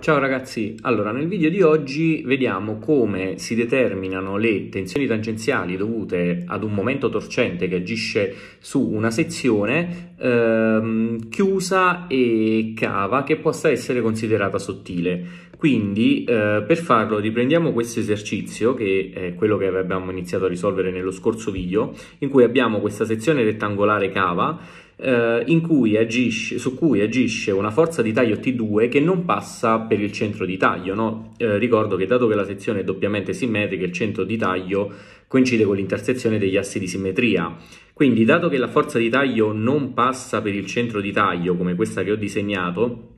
Ciao ragazzi, allora nel video di oggi vediamo come si determinano le tensioni tangenziali dovute ad un momento torcente che agisce su una sezione ehm, chiusa e cava che possa essere considerata sottile. Quindi eh, per farlo riprendiamo questo esercizio che è quello che abbiamo iniziato a risolvere nello scorso video in cui abbiamo questa sezione rettangolare cava eh, cui agisce, su cui agisce una forza di taglio T2 che non passa per il centro di taglio. No? Eh, ricordo che dato che la sezione è doppiamente simmetrica, il centro di taglio coincide con l'intersezione degli assi di simmetria. Quindi dato che la forza di taglio non passa per il centro di taglio, come questa che ho disegnato,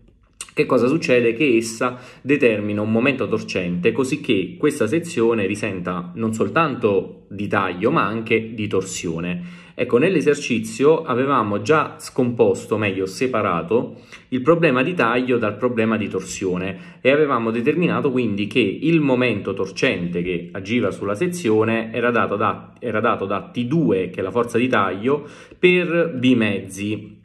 che cosa succede? Che essa determina un momento torcente così che questa sezione risenta non soltanto di taglio ma anche di torsione. Ecco, nell'esercizio avevamo già scomposto, meglio separato, il problema di taglio dal problema di torsione e avevamo determinato quindi che il momento torcente che agiva sulla sezione era dato da, era dato da T2, che è la forza di taglio, per B mezzi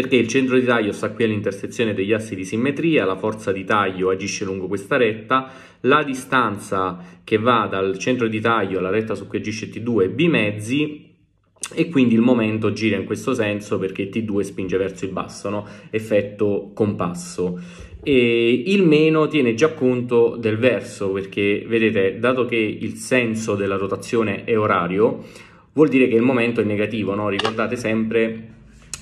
perché il centro di taglio sta qui all'intersezione degli assi di simmetria, la forza di taglio agisce lungo questa retta, la distanza che va dal centro di taglio alla retta su cui agisce T2 è b mezzi e quindi il momento gira in questo senso perché T2 spinge verso il basso, no? effetto compasso. E il meno tiene già conto del verso perché vedete, dato che il senso della rotazione è orario, vuol dire che il momento è negativo, no? ricordate sempre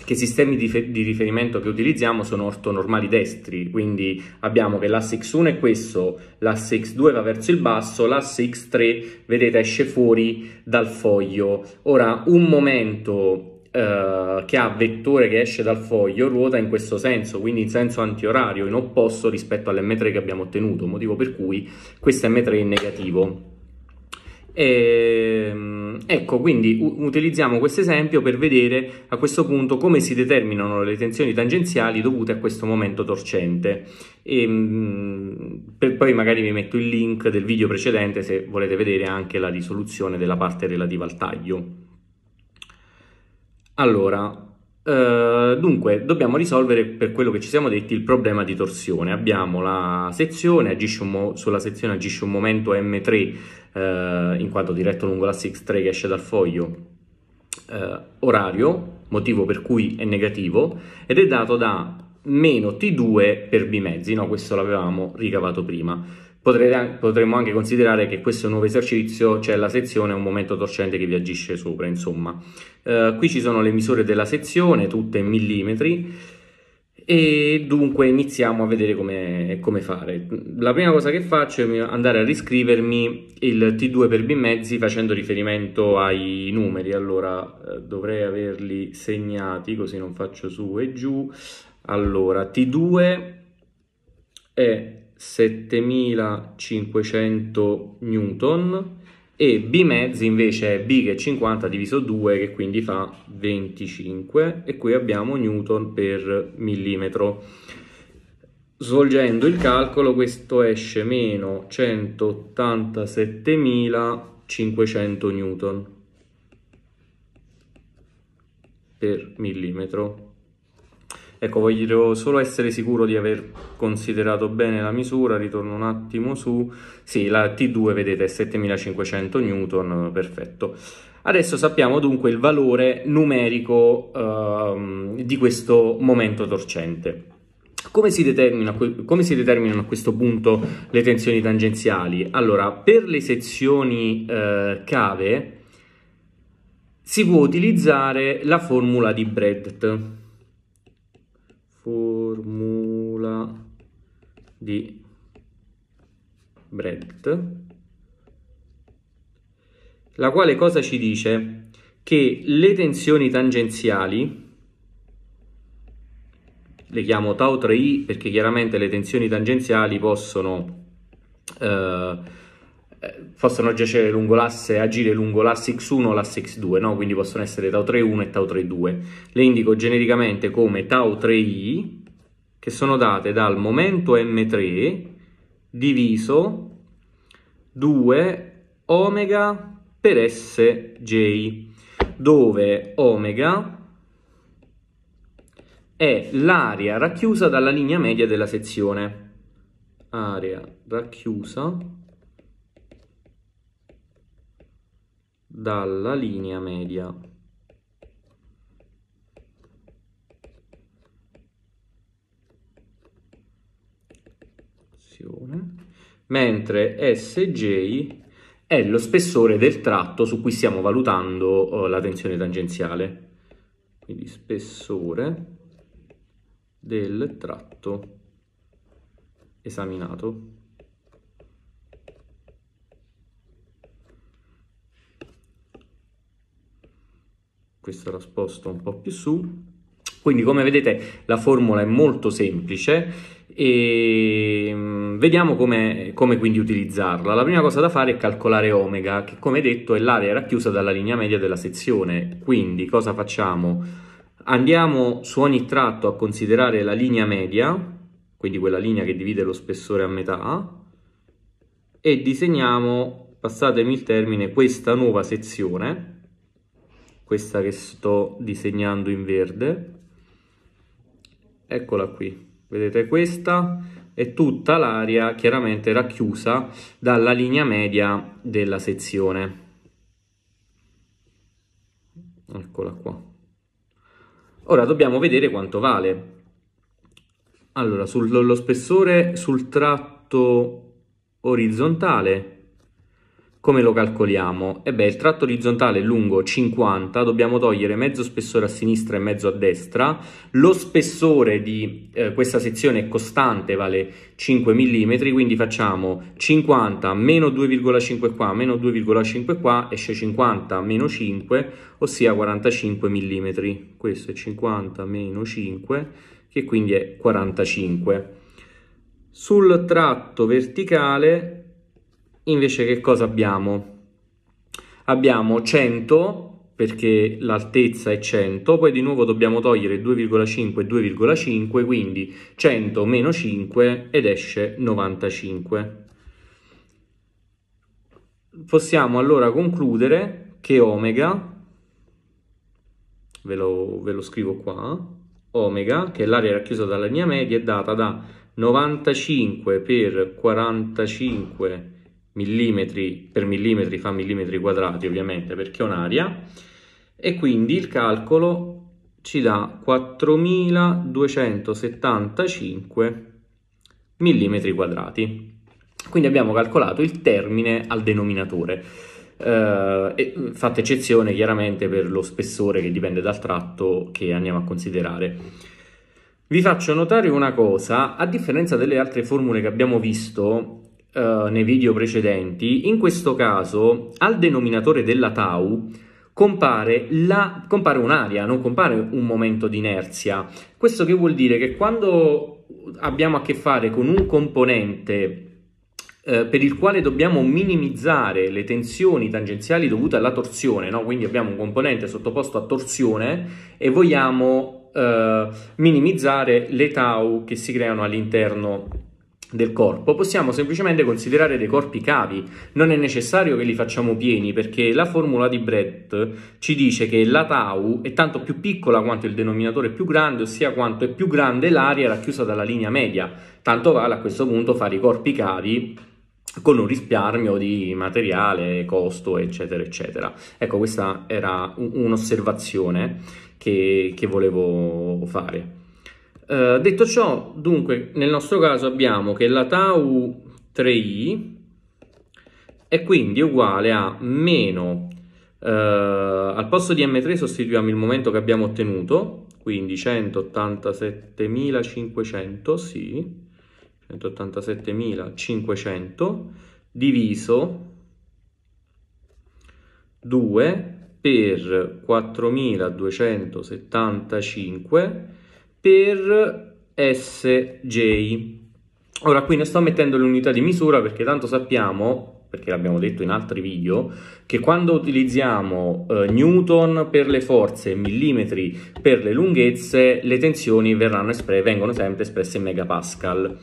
che i sistemi di, di, riferimento che utilizziamo sono ortonormali destri, quindi abbiamo che l'asse x1 è questo, l'asse x2 va verso il basso, l'asse x3 vedete esce fuori dal foglio. Ora un momento eh, che ha vettore che esce dal foglio ruota in questo senso, quindi in senso antiorario, in opposto rispetto all'm3 che abbiamo ottenuto, motivo per cui questo m3 è negativo. E, ehm, ecco, quindi utilizziamo questo esempio per vedere a questo punto come si determinano le tensioni tangenziali dovute a questo momento torcente. E, ehm, per, poi magari vi metto il link del video precedente se volete vedere anche la risoluzione della parte relativa al taglio. Allora, eh, dunque, dobbiamo risolvere per quello che ci siamo detti il problema di torsione. Abbiamo la sezione, mo- sulla sezione agisce un momento M3 uh, eh, in quanto diretto lungo l'asse X3 che esce dal foglio uh, orario, motivo per cui è negativo, ed è dato da meno T2 per b mezzi, no? questo l'avevamo ricavato prima. Potrete, potremmo anche considerare che questo nuovo esercizio c'è cioè la sezione un momento torcente che vi agisce sopra, insomma. Eh, qui ci sono le misure della sezione, tutte in millimetri, e dunque iniziamo a vedere come, come, fare. La prima cosa che faccio è andare a riscrivermi il T2 per B mezzi facendo riferimento ai numeri, allora eh, dovrei averli segnati così non faccio su e giù. Allora, T2 è 7500 newton e B mezzi invece è B che è 50 diviso 2 che quindi fa 25 e qui abbiamo newton per millimetro. Svolgendo il calcolo questo esce meno 187.500 newton per millimetro. Ecco, voglio solo essere sicuro di aver considerato bene la misura, ritorno un attimo su, sì, la T2 vedete è 7500 N, perfetto. Adesso sappiamo dunque il valore numerico ehm, di questo momento torcente. Come si, come si, determinano a questo punto le tensioni tangenziali? Allora, per le sezioni eh, cave si può utilizzare la formula di Bredt di breadth, la quale cosa ci dice? Che le tensioni tangenziali, le chiamo tau 3i perché chiaramente le tensioni tangenziali possono, eh, eh possono giacere lungo l'asse, agire lungo l'asse x1 o l'asse x2, no? quindi possono essere tau 3.1 e tau 3.2. Le indico genericamente come tau 3i che sono date dal momento M3 diviso 2 omega per Sj, dove omega è l'area racchiusa dalla linea media della sezione. Area racchiusa dalla linea media. rotazione, mentre Sj è lo spessore del tratto su cui stiamo valutando eh, la tensione tangenziale. Quindi spessore del tratto esaminato. Questo la sposto un po' più su. Quindi come vedete la formula è molto semplice e ehm, vediamo come, come, quindi utilizzarla. La prima cosa da fare è calcolare omega, che come detto è l'area racchiusa dalla linea media della sezione. Quindi cosa facciamo? Andiamo su ogni tratto a considerare la linea media, quindi quella linea che divide lo spessore a metà, e disegniamo, passatemi il termine, questa nuova sezione, questa che sto disegnando in verde, eccola qui vedete questa è tutta l'area chiaramente racchiusa dalla linea media della sezione eccola qua ora dobbiamo vedere quanto vale allora sullo spessore sul tratto orizzontale come lo calcoliamo? E beh, il tratto orizzontale è lungo 50, dobbiamo togliere mezzo spessore a sinistra e mezzo a destra, lo spessore di eh, questa sezione è costante, vale 5 mm, quindi facciamo 50 meno 2,5 qua, meno 2,5 qua, esce 50 meno 5, ossia 45 mm. Questo è 50 meno 5, che quindi è 45. Sul tratto verticale invece che cosa abbiamo? Abbiamo 100 perché l'altezza è 100, poi di nuovo dobbiamo togliere 2,5 e 2,5, quindi 100 meno 5 ed esce 95. Possiamo allora concludere che omega, ve lo, ve lo scrivo qua, omega, che è l'area racchiusa dalla linea media, è data da 95 per 45 millimetri per millimetri fa millimetri quadrati ovviamente perché è un'aria e quindi il calcolo ci dà 4275 millimetri quadrati. Quindi abbiamo calcolato il termine al denominatore. Eh, mm, fatta eccezione chiaramente per lo spessore che dipende dal tratto che andiamo a considerare. Vi faccio notare una cosa, a differenza delle altre formule che abbiamo visto, eh, nei video precedenti, in questo caso al denominatore della tau compare, la, compare un'area, non compare un momento di inerzia. Questo che vuol dire che quando abbiamo a che fare con un componente eh, per il quale dobbiamo minimizzare le tensioni tangenziali dovute alla torsione, no? quindi abbiamo un componente sottoposto a torsione e vogliamo eh, minimizzare le tau che si creano all'interno del corpo possiamo semplicemente considerare dei corpi cavi, non è necessario che li facciamo pieni perché la formula di Brett ci dice che la tau è tanto più piccola quanto il denominatore più grande, ossia quanto è più grande l'area racchiusa dalla linea media, tanto vale a questo punto fare i corpi cavi con un risparmio di materiale, costo, eccetera, eccetera. Ecco, questa era un'osservazione che, che volevo fare. Eh, detto ciò, dunque, nel nostro caso abbiamo che la tau 3i è quindi uguale a meno, uh, al posto di m3 sostituiamo il momento che abbiamo ottenuto, quindi 187.500, sì, 187.500 diviso 2 per 4.275 per sj. Ora qui ne sto mettendo le unità di misura perché tanto sappiamo perché l'abbiamo detto in altri video, che quando utilizziamo eh, newton per le forze e millimetri per le lunghezze, le tensioni verranno espre- vengono sempre espresse in megapascal.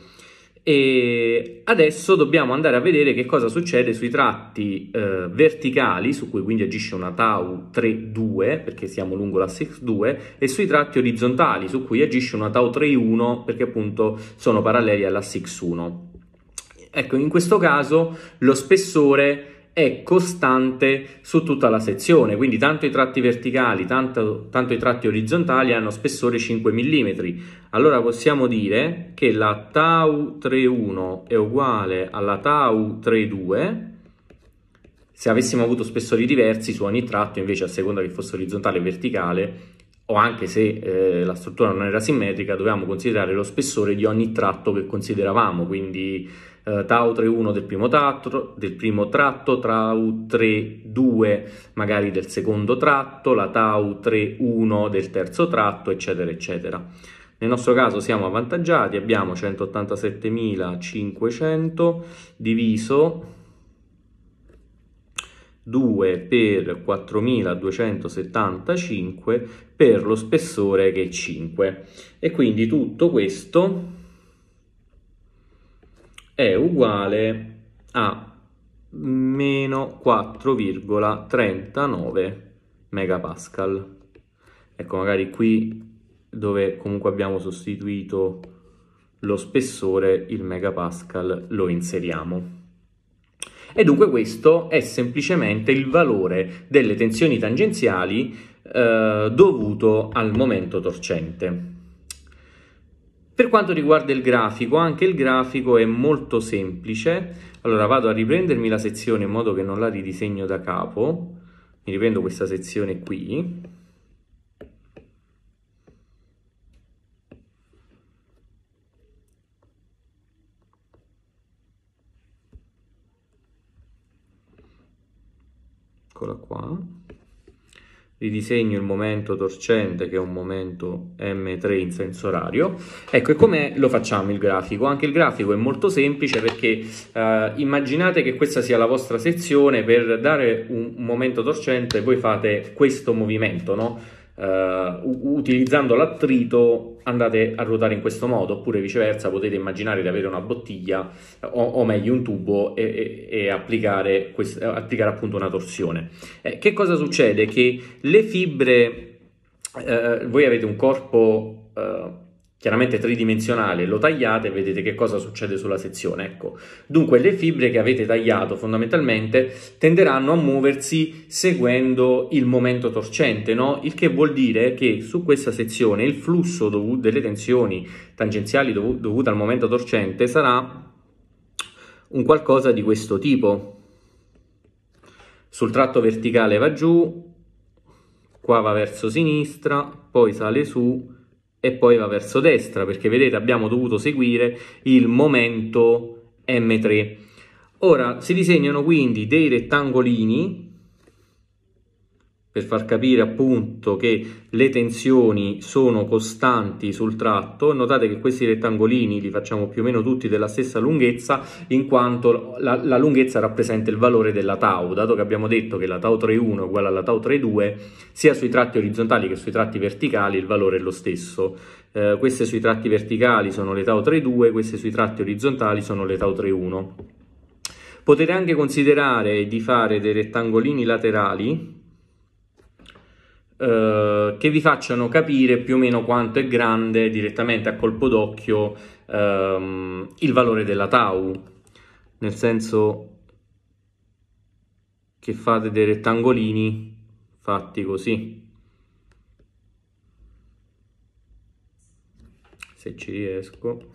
E adesso dobbiamo andare a vedere che cosa succede sui tratti eh, verticali, su cui quindi agisce una tau 3,2 perché siamo lungo l'asse x2, e sui tratti orizzontali, su cui agisce una tau 3,1 perché appunto sono paralleli all'asse x1. Ecco, in questo caso lo spessore è costante su tutta la sezione, quindi tanto i tratti verticali, tanto, tanto i tratti orizzontali hanno spessore 5 mm. Allora possiamo dire che la Tau 3.1 è uguale alla Tau 3.2 se avessimo avuto spessori diversi su ogni tratto, invece a seconda che fosse orizzontale o verticale, o anche se eh, la struttura non era simmetrica, dovevamo considerare lo spessore di ogni tratto che consideravamo, quindi eh, Tau 3-1 del primo, tratto, del primo tratto, Tau 3-2 magari del secondo tratto, la Tau 3-1 del terzo tratto, eccetera, eccetera. Nel nostro caso siamo avvantaggiati, abbiamo 187.500 diviso 2 per 4275 per lo spessore che è 5 e quindi tutto questo è uguale a meno 4,39 megapascal. Ecco, magari qui dove comunque abbiamo sostituito lo spessore, il megapascal, lo inseriamo. E dunque questo è semplicemente il valore delle tensioni tangenziali eh, dovuto al momento torcente. Per quanto riguarda il grafico, anche il grafico è molto semplice. Allora vado a riprendermi la sezione in modo che non la ridisegno da capo. Mi riprendo questa sezione qui. Eccola qua ridisegno il momento torcente che è un momento M3 in senso orario. Ecco, e come lo facciamo il grafico? Anche il grafico è molto semplice perché eh, immaginate che questa sia la vostra sezione, per dare un, momento torcente voi fate questo movimento, no? Uh, utilizzando l'attrito andate a ruotare in questo modo oppure viceversa potete immaginare di avere una bottiglia o, o meglio un tubo e, e, e applicare, quest- eh, applicare, appunto una torsione eh, che cosa succede che le fibre eh, voi avete un corpo eh, chiaramente tridimensionale, lo tagliate e vedete che cosa succede sulla sezione. Ecco. Dunque le fibre che avete tagliato fondamentalmente tenderanno a muoversi seguendo il momento torcente, no? il che vuol dire che su questa sezione il flusso delle tensioni tangenziali dov- dovute al momento torcente sarà un qualcosa di questo tipo. Sul tratto verticale va giù, qua va verso sinistra, poi sale su e poi va verso destra perché vedete abbiamo dovuto seguire il momento M3. Ora si disegnano quindi dei rettangolini per far capire appunto che le tensioni sono costanti sul tratto. Notate che questi rettangolini li facciamo più o meno tutti della stessa lunghezza in quanto la, la lunghezza rappresenta il valore della tau, dato che abbiamo detto che la tau 3.1 è uguale alla tau 3.2, sia sui tratti orizzontali che sui tratti verticali il valore è lo stesso. Eh, queste sui tratti verticali sono le tau 3.2, queste sui tratti orizzontali sono le tau 3.1. Potete anche considerare di fare dei rettangolini laterali eh, che vi facciano capire più o meno quanto è grande direttamente a colpo d'occhio ehm, il valore della tau, nel senso che fate dei rettangolini fatti così. Se ci riesco.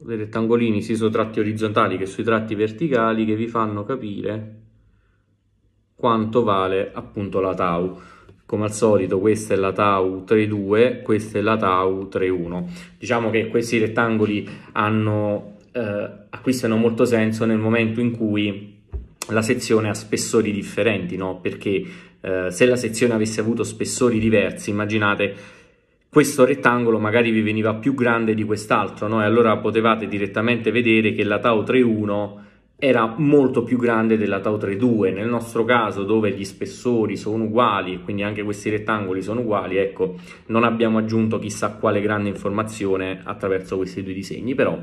dei rettangolini sia sui tratti orizzontali che sui tratti verticali che vi fanno capire quanto vale appunto la tau come al solito questa è la tau 3.2 questa è la tau 3.1 diciamo che questi rettangoli hanno, eh, acquistano molto senso nel momento in cui la sezione ha spessori differenti no? perché eh, se la sezione avesse avuto spessori diversi immaginate questo rettangolo magari vi veniva più grande di quest'altro, no? e allora potevate direttamente vedere che la Tau 3.1 era molto più grande della Tau 3.2. Nel nostro caso, dove gli spessori sono uguali, quindi anche questi rettangoli sono uguali, ecco, non abbiamo aggiunto chissà quale grande informazione attraverso questi due disegni, però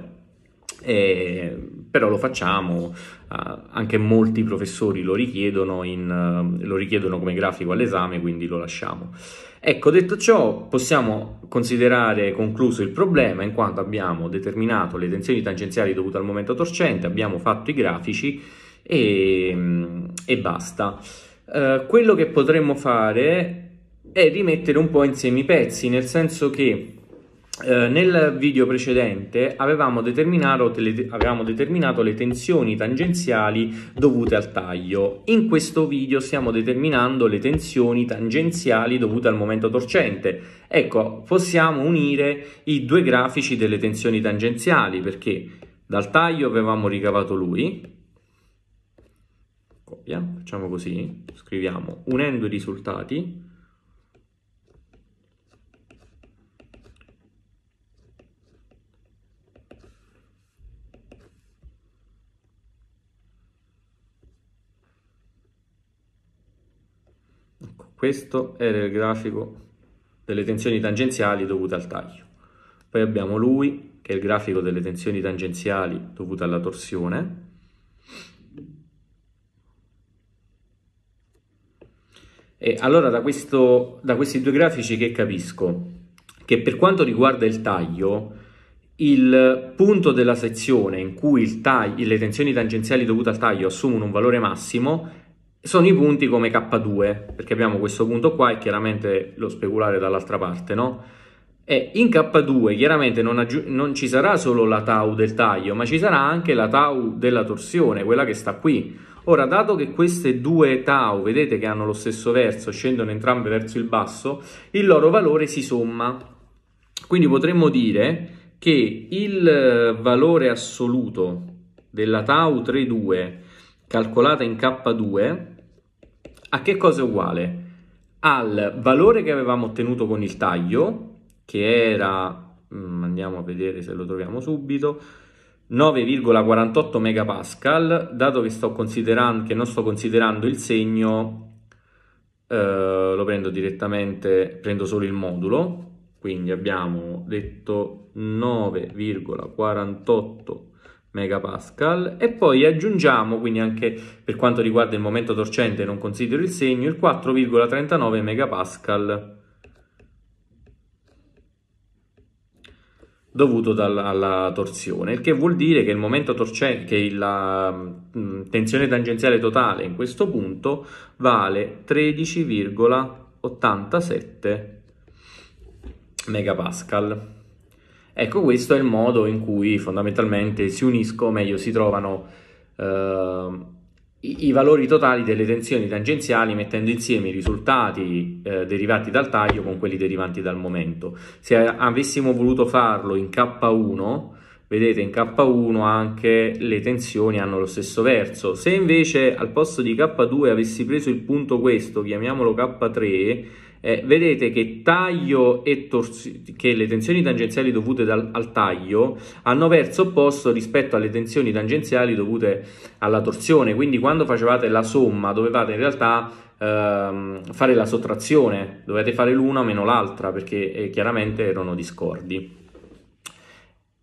e, però lo facciamo, uh, anche molti professori lo richiedono, in, uh, lo richiedono come grafico all'esame, quindi lo lasciamo. Ecco, detto ciò, possiamo considerare concluso il problema in quanto abbiamo determinato le tensioni tangenziali dovute al momento torcente, abbiamo fatto i grafici e, mm, e basta. Uh, quello che potremmo fare è rimettere un po' insieme i pezzi, nel senso che eh, nel video precedente avevamo determinato, le, avevamo determinato, le, tensioni tangenziali dovute al taglio. In questo video stiamo determinando le tensioni tangenziali dovute al momento torcente. Ecco, possiamo unire i due grafici delle tensioni tangenziali perché dal taglio avevamo ricavato lui. Copia, facciamo così, scriviamo unendo i risultati Questo era il grafico delle tensioni tangenziali dovute al taglio. Poi abbiamo lui, che è il grafico delle tensioni tangenziali dovute alla torsione. E allora da, questo, da questi due grafici che capisco? Che per quanto riguarda il taglio, il punto della sezione in cui taglio, le tensioni tangenziali dovute al taglio assumono un valore massimo sono i punti come K2, perché abbiamo questo punto qua e chiaramente lo speculare dall'altra parte, no? E in K2 chiaramente non, non, ci sarà solo la tau del taglio, ma ci sarà anche la tau della torsione, quella che sta qui. Ora, dato che queste due tau, vedete che hanno lo stesso verso, scendono entrambe verso il basso, il loro valore si somma. Quindi potremmo dire che il eh, valore assoluto della tau 32 calcolata in K2 a che cosa è uguale? Al valore che avevamo ottenuto con il taglio, che era, mm, andiamo a vedere se lo troviamo subito, 9,48 megapascal, dato che, sto considerando, che non sto considerando il segno, eh, lo prendo direttamente, prendo solo il modulo, quindi abbiamo detto 9,48 megapascal e poi aggiungiamo, quindi anche per quanto riguarda il momento torcente non considero il segno, il 4,39 megapascal dovuto dal, alla torsione, il che vuol dire che il momento torcente, che la mh, mm, tensione tangenziale totale in questo punto vale 13,87 megapascal. Ecco, questo è il modo in cui fondamentalmente si uniscono, meglio si trovano eh, i, i, valori totali delle tensioni tangenziali mettendo insieme i risultati eh, derivati dal taglio con quelli derivanti dal momento. Se avessimo voluto farlo in K1, vedete in K1 anche le tensioni hanno lo stesso verso. Se invece al posto di K2 avessi preso il punto questo, chiamiamolo K3, eh, vedete che, che, le tensioni tangenziali dovute dal, al taglio hanno verso opposto rispetto alle tensioni tangenziali dovute alla torsione, quindi quando facevate la somma dovevate in realtà ehm, fare la sottrazione, dovete fare l'una meno l'altra perché eh, chiaramente erano discordi.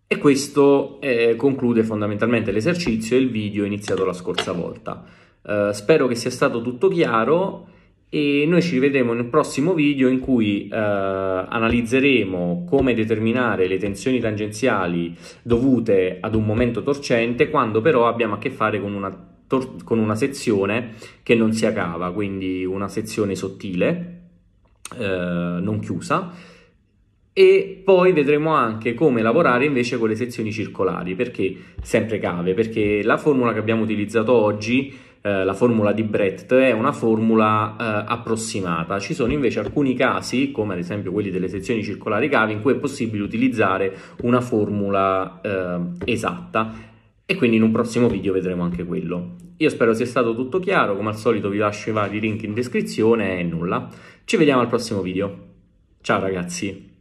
E questo eh, conclude fondamentalmente l'esercizio e il video iniziato la scorsa volta. Eh, spero che sia stato tutto chiaro e noi ci rivedremo nel prossimo video in cui eh, analizzeremo come determinare le tensioni tangenziali dovute ad un momento torcente quando però abbiamo a che fare con una, con una sezione che non si accava, quindi una sezione sottile, eh, non chiusa, e poi vedremo anche come lavorare invece con le sezioni circolari, perché sempre cave, perché la formula che abbiamo utilizzato oggi eh, la formula di Brett è una formula eh, approssimata. Ci sono invece alcuni casi, come ad esempio quelli delle sezioni circolari cavi, in cui è possibile utilizzare una formula eh, esatta e quindi in un prossimo video vedremo anche quello. Io spero sia stato tutto chiaro, come al solito vi lascio i vari link in descrizione e nulla. Ci vediamo al prossimo video. Ciao ragazzi!